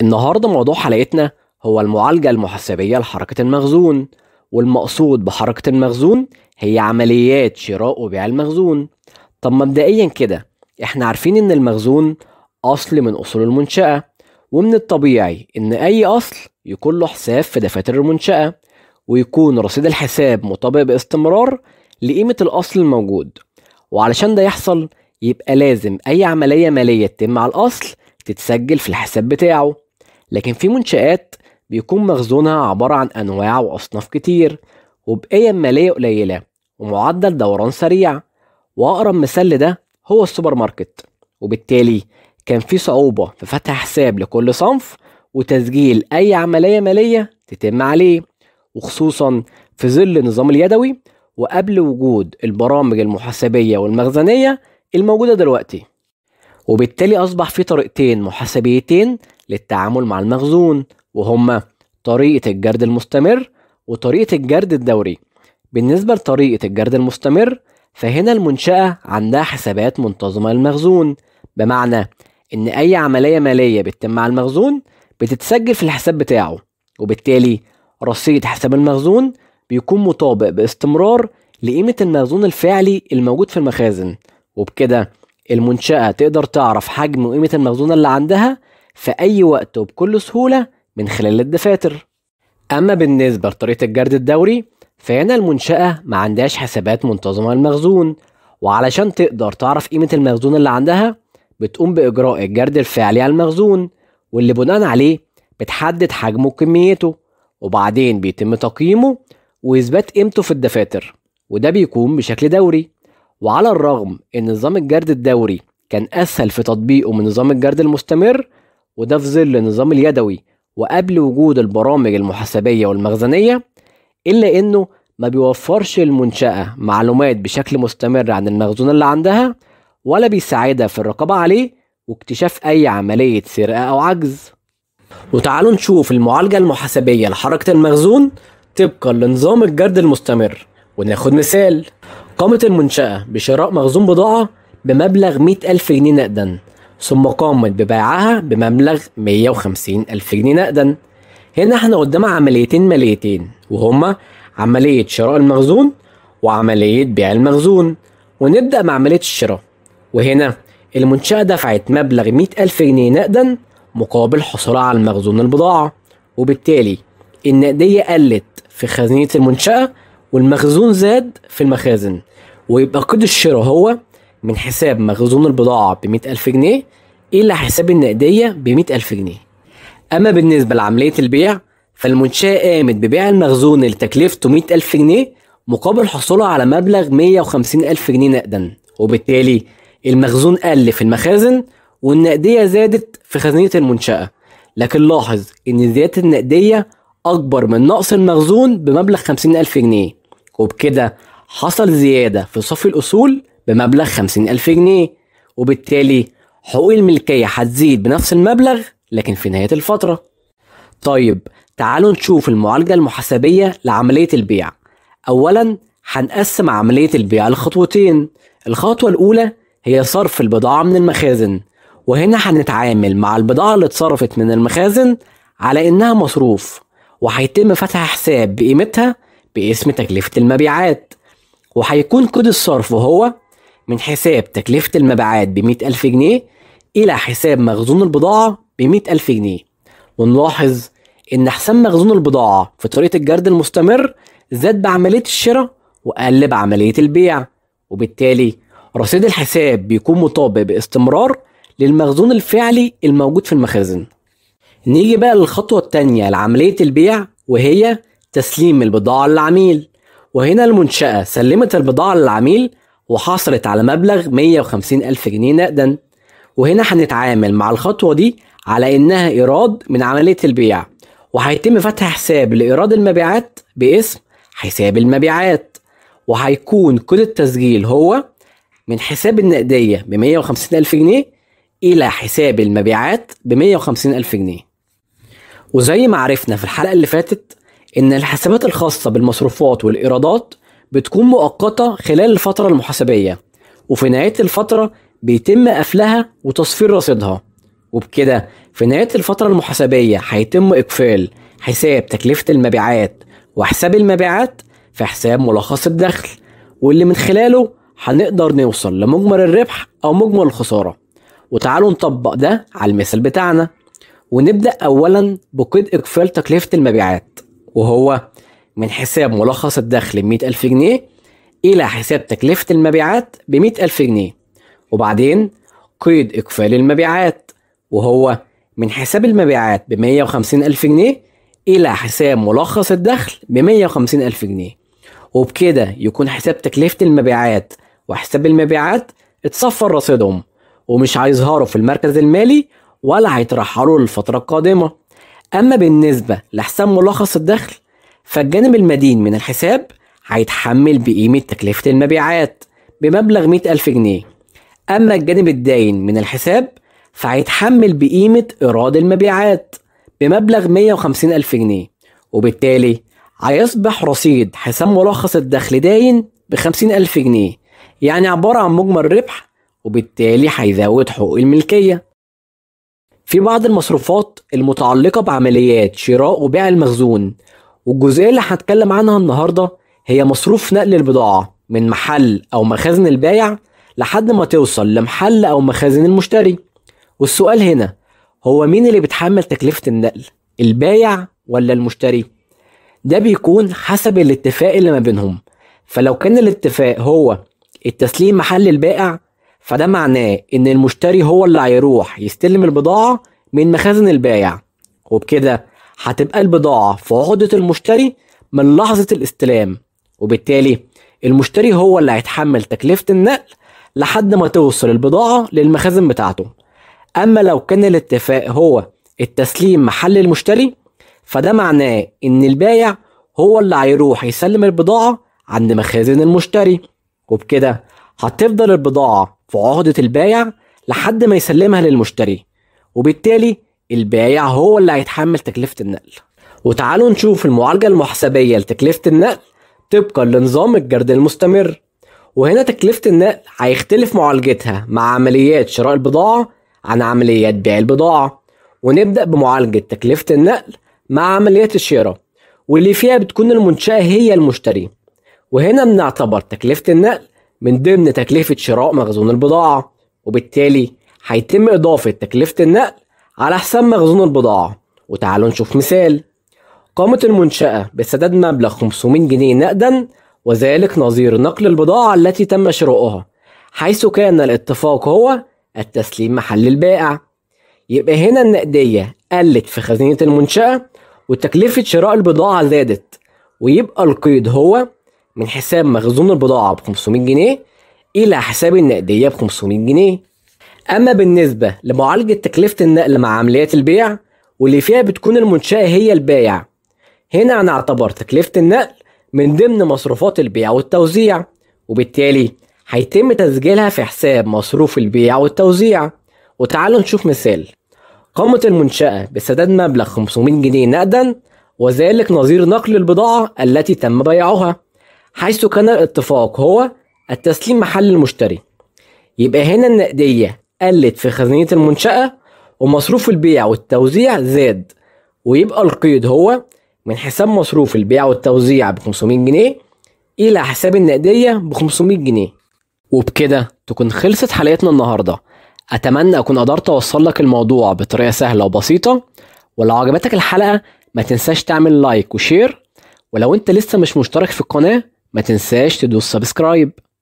النهارده موضوع حلقتنا هو المعالجة المحاسبية لحركة المخزون والمقصود بحركة المخزون هي عمليات شراء وبيع المخزون طب مبدئيا كده احنا عارفين ان المخزون أصل من أصول المنشأة ومن الطبيعي ان أي أصل يكون له حساب في دفاتر المنشأة ويكون رصيد الحساب مطابق باستمرار لقيمة الأصل الموجود وعلشان ده يحصل يبقى لازم أي عملية مالية تتم على الأصل تتسجل في الحساب بتاعه لكن في منشآت بيكون مخزونها عبارة عن أنواع وأصناف كتير وبقيم مالية قليلة ومعدل دوران سريع وأقرب مثال لده هو السوبر ماركت وبالتالي كان في صعوبة في فتح حساب لكل صنف وتسجيل أي عملية مالية تتم عليه وخصوصا في ظل النظام اليدوي وقبل وجود البرامج المحاسبية والمخزنية الموجودة دلوقتي وبالتالي أصبح في طريقتين محاسبيتين للتعامل مع المخزون وهما طريقة الجرد المستمر وطريقة الجرد الدوري بالنسبة لطريقة الجرد المستمر فهنا المنشأة عندها حسابات منتظمة للمخزون بمعنى إن أي عملية مالية بتتم مع المخزون بتتسجل في الحساب بتاعه وبالتالي رصيد حساب المخزون بيكون مطابق باستمرار لقيمة المخزون الفعلي الموجود في المخازن وبكده المنشأة تقدر تعرف حجم وقيمة المخزون اللي عندها في أي وقت وبكل سهولة من خلال الدفاتر أما بالنسبة لطريقة الجرد الدوري فهنا المنشأة ما عندهاش حسابات منتظمة للمخزون وعلشان تقدر تعرف قيمة المخزون اللي عندها بتقوم بإجراء الجرد الفعلي على المخزون واللي بناء عليه بتحدد حجمه وكميته وبعدين بيتم تقييمه وإثبات قيمته في الدفاتر وده بيكون بشكل دوري وعلى الرغم ان نظام الجرد الدوري كان اسهل في تطبيقه من نظام الجرد المستمر وده في ظل النظام اليدوي وقبل وجود البرامج المحاسبية والمخزنية إلا إنه ما بيوفرش المنشأة معلومات بشكل مستمر عن المخزون اللي عندها ولا بيساعدها في الرقابة عليه واكتشاف أي عملية سرقة أو عجز وتعالوا نشوف المعالجة المحاسبية لحركة المخزون طبقا لنظام الجرد المستمر وناخد مثال قامت المنشأة بشراء مخزون بضاعة بمبلغ 100 ألف جنيه نقدا ثم قامت ببيعها بمبلغ 150 ألف جنيه نقدا هنا احنا قدام عمليتين ماليتين وهما عملية شراء المخزون وعملية بيع المخزون ونبدأ مع عملية الشراء وهنا المنشأة دفعت مبلغ 100 ألف جنيه نقدا مقابل حصولها على المخزون البضاعة وبالتالي النقدية قلت في خزينة المنشأة والمخزون زاد في المخازن ويبقى قيد الشراء هو من حساب مخزون البضاعة ب ألف جنيه إلى حساب النقدية ب ألف جنيه أما بالنسبة لعملية البيع فالمنشأة قامت ببيع المخزون اللي تكلفته مية ألف جنيه مقابل حصولها على مبلغ مية وخمسين ألف جنيه نقدا وبالتالي المخزون قل في المخازن والنقدية زادت في خزينة المنشأة لكن لاحظ إن زيادة النقدية أكبر من نقص المخزون بمبلغ خمسين ألف جنيه وبكده حصل زيادة في صافي الأصول بمبلغ 50000 جنيه وبالتالي حقوق الملكية هتزيد بنفس المبلغ لكن في نهاية الفترة طيب تعالوا نشوف المعالجة المحاسبية لعملية البيع أولا هنقسم عملية البيع لخطوتين الخطوة الأولى هي صرف البضاعة من المخازن وهنا هنتعامل مع البضاعة اللي اتصرفت من المخازن على إنها مصروف وهيتم فتح حساب بقيمتها باسم تكلفة المبيعات وهيكون كود الصرف هو من حساب تكلفة المبيعات ب ألف جنيه إلى حساب مخزون البضاعة ب ألف جنيه ونلاحظ إن حساب مخزون البضاعة في طريقة الجرد المستمر زاد بعملية الشراء وقل بعملية البيع وبالتالي رصيد الحساب بيكون مطابق باستمرار للمخزون الفعلي الموجود في المخازن نيجي بقى للخطوة التانية لعملية البيع وهي تسليم البضاعة للعميل وهنا المنشأة سلمت البضاعة للعميل وحصلت على مبلغ 150 ألف جنيه نقدا وهنا هنتعامل مع الخطوة دي على إنها إيراد من عملية البيع وهيتم فتح حساب لإيراد المبيعات باسم حساب المبيعات وهيكون كود التسجيل هو من حساب النقدية ب 150 ألف جنيه إلى حساب المبيعات ب 150 ألف جنيه وزي ما عرفنا في الحلقة اللي فاتت إن الحسابات الخاصة بالمصروفات والإيرادات بتكون مؤقتة خلال الفترة المحاسبية وفي نهاية الفترة بيتم قفلها وتصفير رصيدها وبكده في نهاية الفترة المحاسبية هيتم إقفال حساب تكلفة المبيعات وحساب المبيعات في حساب ملخص الدخل واللي من خلاله هنقدر نوصل لمجمل الربح أو مجمل الخسارة وتعالوا نطبق ده على المثال بتاعنا ونبدأ أولا بقيد إقفال تكلفة المبيعات وهو من حساب ملخص الدخل ب 100000 جنيه إلى حساب تكلفة المبيعات ب 100000 جنيه وبعدين قيد إقفال المبيعات وهو من حساب المبيعات ب 150000 جنيه إلى حساب ملخص الدخل ب 150000 جنيه وبكده يكون حساب تكلفة المبيعات وحساب المبيعات اتصفى رصيدهم ومش هيظهروا في المركز المالي ولا هيترحلوا للفترة القادمة أما بالنسبة لحساب ملخص الدخل فالجانب المدين من الحساب هيتحمل بقيمة تكلفة المبيعات بمبلغ 100 ألف جنيه أما الجانب الداين من الحساب فهيتحمل بقيمة إيراد المبيعات بمبلغ 150000 ألف جنيه وبالتالي هيصبح رصيد حساب ملخص الدخل داين بخمسين ألف جنيه يعني عبارة عن مجمل ربح وبالتالي هيزود حقوق الملكية في بعض المصروفات المتعلقة بعمليات شراء وبيع المخزون والجزئيه اللي هنتكلم عنها النهارده هي مصروف نقل البضاعه من محل او مخازن البايع لحد ما توصل لمحل او مخازن المشتري والسؤال هنا هو مين اللي بيتحمل تكلفه النقل البايع ولا المشتري ده بيكون حسب الاتفاق اللي ما بينهم فلو كان الاتفاق هو التسليم محل البائع فده معناه ان المشتري هو اللي هيروح يستلم البضاعه من مخازن البائع وبكده هتبقى البضاعة في عهدة المشتري من لحظة الاستلام وبالتالي المشتري هو اللي هيتحمل تكلفة النقل لحد ما توصل البضاعة للمخازن بتاعته أما لو كان الاتفاق هو التسليم محل المشتري فده معناه إن البايع هو اللي هيروح يسلم البضاعة عند مخازن المشتري وبكده هتفضل البضاعة في عهدة البايع لحد ما يسلمها للمشتري وبالتالي البايع هو اللي هيتحمل تكلفة النقل وتعالوا نشوف المعالجة المحسبية لتكلفة النقل طبقا لنظام الجرد المستمر وهنا تكلفة النقل هيختلف معالجتها مع عمليات شراء البضاعة عن عمليات بيع البضاعة ونبدأ بمعالجة تكلفة النقل مع عمليات الشراء واللي فيها بتكون المنشأة هي المشتري وهنا بنعتبر تكلفة النقل من ضمن تكلفة شراء مخزون البضاعة وبالتالي هيتم إضافة تكلفة النقل على حساب مخزون البضاعة وتعالوا نشوف مثال قامت المنشأة بسداد مبلغ 500 جنيه نقدا وذلك نظير نقل البضاعة التي تم شراؤها حيث كان الاتفاق هو التسليم محل البائع يبقى هنا النقدية قلت في خزينة المنشأة وتكلفة شراء البضاعة زادت ويبقى القيد هو من حساب مخزون البضاعة ب 500 جنيه إلى حساب النقدية ب 500 جنيه اما بالنسبه لمعالجه تكلفه النقل مع عمليات البيع واللي فيها بتكون المنشاه هي البائع هنا هنعتبر تكلفه النقل من ضمن مصروفات البيع والتوزيع وبالتالي هيتم تسجيلها في حساب مصروف البيع والتوزيع وتعالوا نشوف مثال قامت المنشأة بسداد مبلغ 500 جنيه نقدا وذلك نظير نقل البضاعة التي تم بيعها حيث كان الاتفاق هو التسليم محل المشتري يبقى هنا النقدية قلت في خزينة المنشأة ومصروف البيع والتوزيع زاد ويبقى القيد هو من حساب مصروف البيع والتوزيع ب 500 جنيه إلى حساب النقدية ب 500 جنيه وبكده تكون خلصت حلقتنا النهارده أتمنى أكون قدرت أوصل لك الموضوع بطريقة سهلة وبسيطة ولو عجبتك الحلقة ما تنساش تعمل لايك وشير ولو أنت لسه مش مشترك في القناة ما تنساش تدوس سبسكرايب